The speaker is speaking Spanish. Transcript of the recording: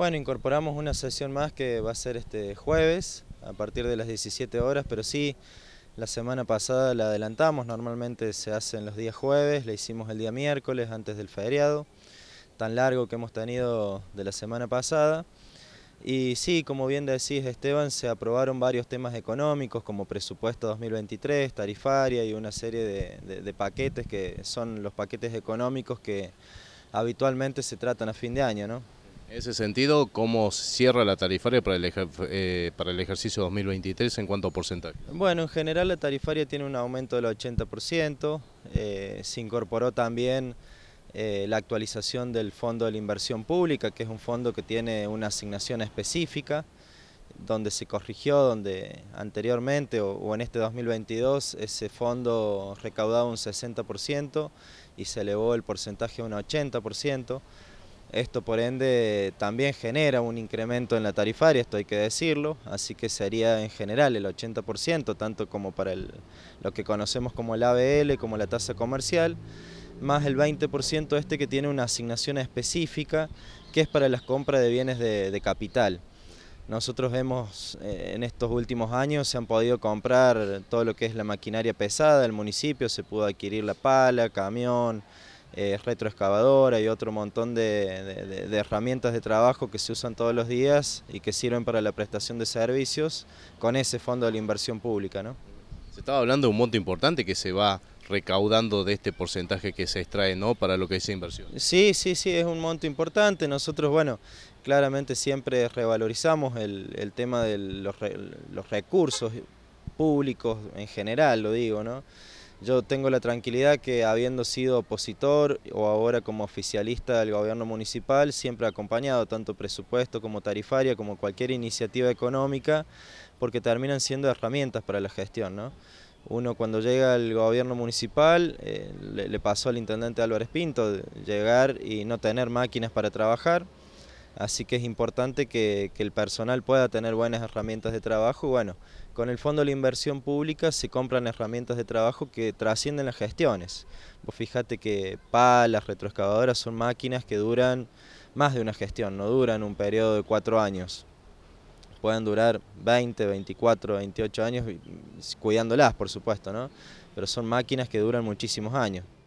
Bueno, incorporamos una sesión más que va a ser este jueves a partir de las 17 horas, pero sí, la semana pasada la adelantamos, normalmente se hace en los días jueves, la hicimos el día miércoles antes del feriado, tan largo que hemos tenido de la semana pasada. Y sí, como bien decís Esteban, se aprobaron varios temas económicos como presupuesto 2023, tarifaria y una serie de, de, paquetes que son los paquetes económicos que habitualmente se tratan a fin de año, ¿no? En ese sentido, ¿cómo cierra la tarifaria para el, eh, ejercicio 2023 en cuanto a porcentaje? Bueno, en general la tarifaria tiene un aumento del 80%, eh, se incorporó también eh, la actualización del Fondo de la Inversión Pública, que es un fondo que tiene una asignación específica, donde se corrigió, donde anteriormente o en este 2022 ese fondo recaudaba un 60% y se elevó el porcentaje a un 80%. Esto por ende también genera un incremento en la tarifaria, esto hay que decirlo, así que sería en general el 80%, tanto como para el, lo que conocemos como el ABL, como la tasa comercial, más el 20% este que tiene una asignación específica que es para las compras de bienes de, capital. Nosotros vemos eh, en estos últimos años, se han podido comprar todo lo que es la maquinaria pesada del municipio, se pudo adquirir la pala, camión, eh, retroexcavadora y otro montón de, herramientas de trabajo que se usan todos los días y que sirven para la prestación de servicios con ese fondo de la inversión pública. ¿no? Se estaba hablando de un monto importante que se va recaudando de este porcentaje que se extrae ¿no? para lo que es inversión. Sí, sí, sí, es un monto importante. Nosotros, bueno, claramente siempre revalorizamos el, tema de los, los recursos públicos en general, lo digo, ¿no? Yo tengo la tranquilidad que habiendo sido opositor o ahora como oficialista del gobierno municipal, siempre acompañado tanto presupuesto como tarifaria, como cualquier iniciativa económica, porque terminan siendo herramientas para la gestión. ¿no? Uno cuando llega al gobierno municipal, eh, le, le pasó al intendente Álvarez Pinto, llegar y no tener máquinas para trabajar, Así que es importante que, el personal pueda tener buenas herramientas de trabajo. Bueno, con el Fondo de la Inversión Pública se compran herramientas de trabajo que trascienden las gestiones. Vos fíjate que palas, retroexcavadoras son máquinas que duran más de una gestión, no duran un periodo de cuatro años. Pueden durar 20, 24, 28 años cuidándolas, por supuesto, ¿no? Pero son máquinas que duran muchísimos años.